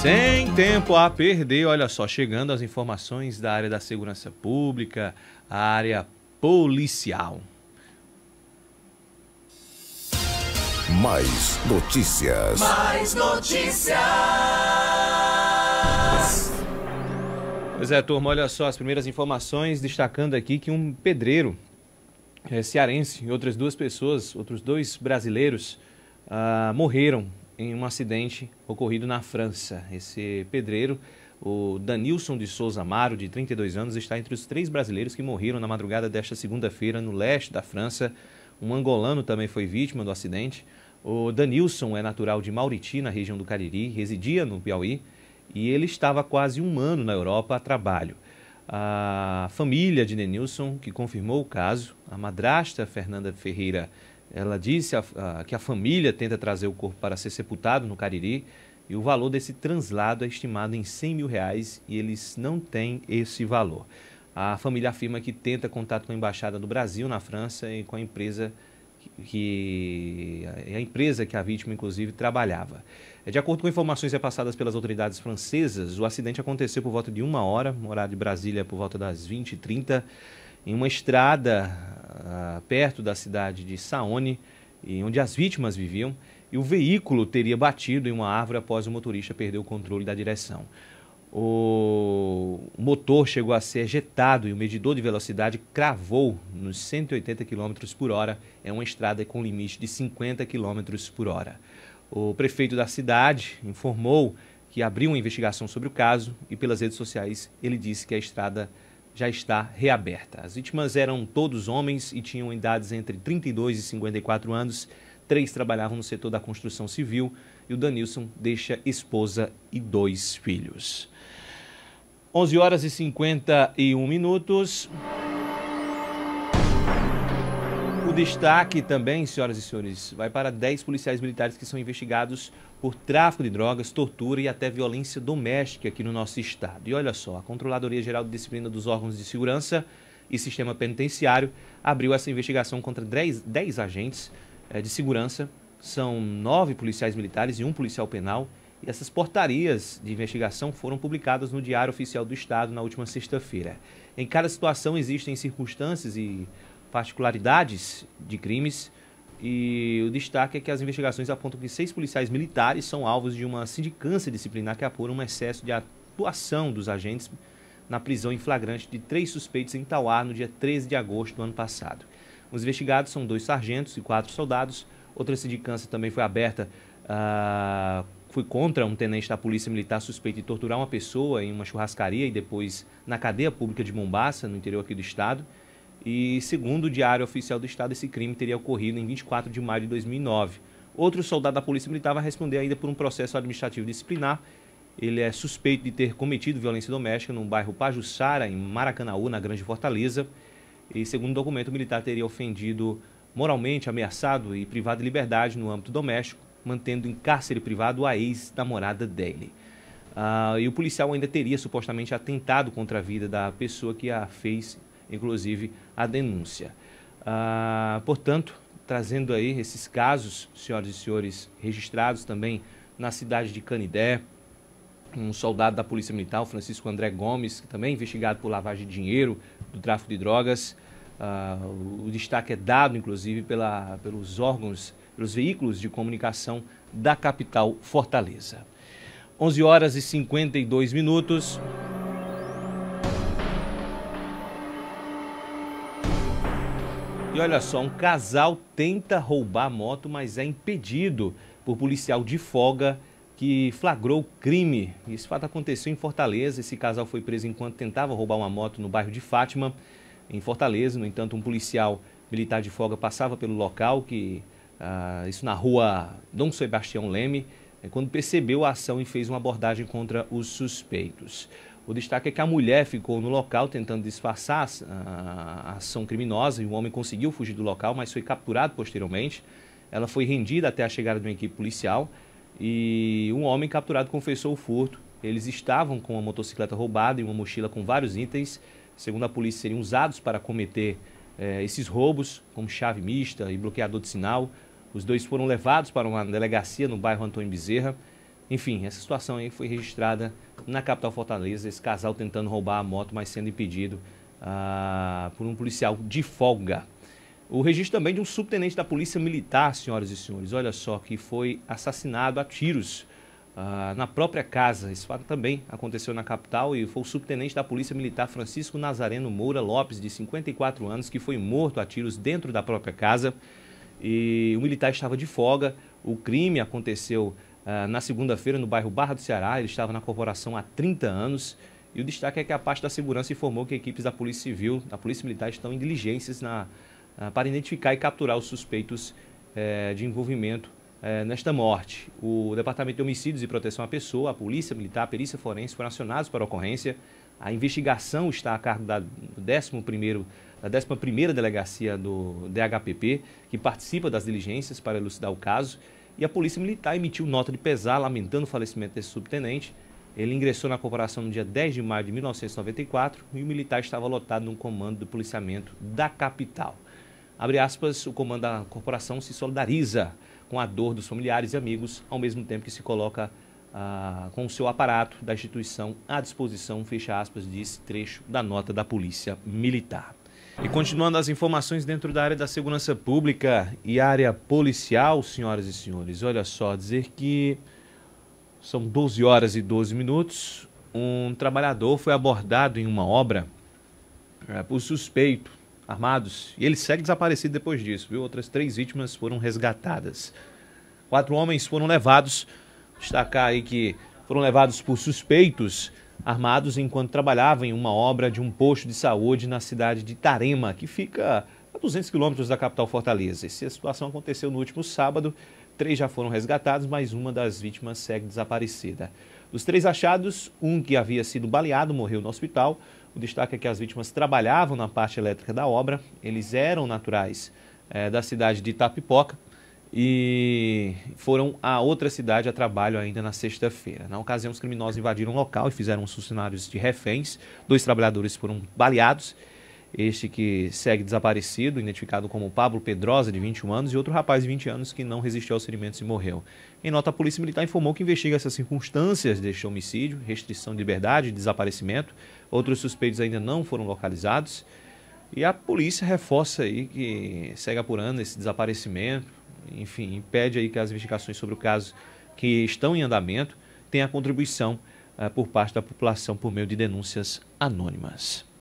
Sem tempo a perder, olha só, chegando as informações da área da segurança pública, a área policial. Mais notícias. Mais notícias. Pois é, turma, olha só as primeiras informações destacando aqui que um pedreiro é, cearense e outras duas pessoas, outros dois brasileiros, ah, morreram em um acidente ocorrido na França. Esse pedreiro, o Danilson de Souza Amaro, de 32 anos, está entre os três brasileiros que morreram na madrugada desta segunda-feira no leste da França. Um angolano também foi vítima do acidente. O Danilson é natural de Mauriti, na região do Cariri, residia no Piauí e ele estava quase um ano na Europa a trabalho. A família de Denilson, que confirmou o caso, a madrasta Fernanda Ferreira ela disse a, a, que a família tenta trazer o corpo para ser sepultado no Cariri e o valor desse translado é estimado em 100 mil reais e eles não têm esse valor. A família afirma que tenta contato com a Embaixada do Brasil na França e com a empresa que a empresa que a vítima, inclusive, trabalhava. De acordo com informações repassadas pelas autoridades francesas, o acidente aconteceu por volta de uma hora, morada de Brasília, por volta das 20h30, em uma estrada ah, perto da cidade de Saone, onde as vítimas viviam, e o veículo teria batido em uma árvore após o motorista perder o controle da direção. O motor chegou a ser ejetado e o medidor de velocidade cravou nos 180 km por hora. É uma estrada com limite de 50 km por hora. O prefeito da cidade informou que abriu uma investigação sobre o caso e pelas redes sociais ele disse que a estrada já está reaberta. As vítimas eram todos homens e tinham idades entre 32 e 54 anos. Três trabalhavam no setor da construção civil e o Danilson deixa esposa e dois filhos. 11 horas e 51 minutos destaque também, senhoras e senhores, vai para 10 policiais militares que são investigados por tráfico de drogas, tortura e até violência doméstica aqui no nosso estado. E olha só, a Controladoria Geral de Disciplina dos Órgãos de Segurança e Sistema Penitenciário abriu essa investigação contra 10, 10 agentes eh, de segurança. São nove policiais militares e um policial penal. E essas portarias de investigação foram publicadas no Diário Oficial do Estado na última sexta-feira. Em cada situação existem circunstâncias e particularidades de crimes e o destaque é que as investigações apontam que seis policiais militares são alvos de uma sindicância disciplinar que apura um excesso de atuação dos agentes na prisão em flagrante de três suspeitos em Tauá no dia 13 de agosto do ano passado. Os investigados são dois sargentos e quatro soldados. Outra sindicância também foi aberta, uh, foi contra um tenente da Polícia Militar suspeito de torturar uma pessoa em uma churrascaria e depois na cadeia pública de Mombasa, no interior aqui do estado. E segundo o Diário Oficial do Estado, esse crime teria ocorrido em 24 de maio de 2009. Outro soldado da Polícia Militar vai responder ainda por um processo administrativo disciplinar. Ele é suspeito de ter cometido violência doméstica no bairro Pajuçara, em Maracanaú, na Grande Fortaleza. E segundo o documento, o militar teria ofendido moralmente, ameaçado e privado de liberdade no âmbito doméstico, mantendo em cárcere privado a ex-namorada dele. Ah, e o policial ainda teria supostamente atentado contra a vida da pessoa que a fez inclusive, a denúncia. Ah, portanto, trazendo aí esses casos, senhoras e senhores, registrados também na cidade de Canidé, um soldado da Polícia Militar, Francisco André Gomes, que também é investigado por lavagem de dinheiro, do tráfico de drogas. Ah, o destaque é dado, inclusive, pela, pelos órgãos, pelos veículos de comunicação da capital Fortaleza. 11 horas e 52 minutos. E olha só, um casal tenta roubar a moto, mas é impedido por policial de folga que flagrou crime. Esse fato aconteceu em Fortaleza. Esse casal foi preso enquanto tentava roubar uma moto no bairro de Fátima, em Fortaleza. No entanto, um policial militar de folga passava pelo local, que ah, isso na rua Dom Sebastião Leme, é, quando percebeu a ação e fez uma abordagem contra os suspeitos. O destaque é que a mulher ficou no local tentando disfarçar a ação criminosa e o homem conseguiu fugir do local, mas foi capturado posteriormente. Ela foi rendida até a chegada de uma equipe policial e um homem capturado confessou o furto. Eles estavam com uma motocicleta roubada e uma mochila com vários itens, segundo a polícia, seriam usados para cometer eh, esses roubos, como chave mista e bloqueador de sinal. Os dois foram levados para uma delegacia no bairro Antônio Bezerra. Enfim, essa situação aí foi registrada na capital Fortaleza, esse casal tentando roubar a moto, mas sendo impedido ah, por um policial de folga. O registro também de um subtenente da Polícia Militar, senhoras e senhores, olha só, que foi assassinado a tiros ah, na própria casa. Esse fato também aconteceu na capital e foi o subtenente da Polícia Militar Francisco Nazareno Moura Lopes, de 54 anos, que foi morto a tiros dentro da própria casa. E o militar estava de folga. O crime aconteceu ah, na segunda-feira no bairro Barra do Ceará. Ele estava na corporação há 30 anos. E o destaque é que a parte da segurança informou que equipes da Polícia Civil, da Polícia Militar estão em diligências na, ah, para identificar e capturar os suspeitos eh, de envolvimento eh, nesta morte. O Departamento de Homicídios e Proteção à Pessoa, a Polícia Militar, a Perícia Forense foram acionados para a ocorrência. A investigação está a cargo da 11º, da 11ª Delegacia do DHPP, que participa das diligências para elucidar o caso e a Polícia Militar emitiu nota de pesar lamentando o falecimento desse subtenente. Ele ingressou na corporação no dia 10 de maio de 1994 e o militar estava lotado no comando do policiamento da capital. Abre aspas, o comando da corporação se solidariza com a dor dos familiares e amigos, ao mesmo tempo que se coloca ah, com o seu aparato da instituição à disposição, fecha aspas, diz trecho da nota da Polícia Militar. E continuando as informações dentro da área da segurança pública e área policial, senhoras e senhores, olha só, dizer que são 12 horas e 12 minutos. Um trabalhador foi abordado em uma obra é, por suspeito, armados, e ele segue desaparecido depois disso, viu? Outras três vítimas foram resgatadas. Quatro homens foram levados, destacar aí que foram levados por suspeitos armados enquanto trabalhava em uma obra de um posto de saúde na cidade de Tarema, que fica a 200 quilômetros da capital Fortaleza. Essa situação aconteceu no último sábado. Três já foram resgatados, mas uma das vítimas segue desaparecida. Dos três achados, um que havia sido baleado morreu no hospital. O destaque é que as vítimas trabalhavam na parte elétrica da obra. Eles eram naturais é, da cidade de Itapipoca e foram a outra cidade a trabalho ainda na sexta-feira. Na ocasião, os criminosos invadiram o local e fizeram os funcionários de reféns. Dois trabalhadores foram baleados. Este que segue desaparecido, identificado como Pablo Pedrosa, de 21 anos, e outro rapaz de 20 anos que não resistiu aos ferimentos e morreu. Em nota, a Polícia Militar informou que investiga essas circunstâncias deste homicídio, restrição de liberdade, desaparecimento. Outros suspeitos ainda não foram localizados. E a polícia reforça aí que segue apurando esse desaparecimento, enfim, impede aí que as investigações sobre o caso que estão em andamento tenham a contribuição ah, por parte da população por meio de denúncias anônimas.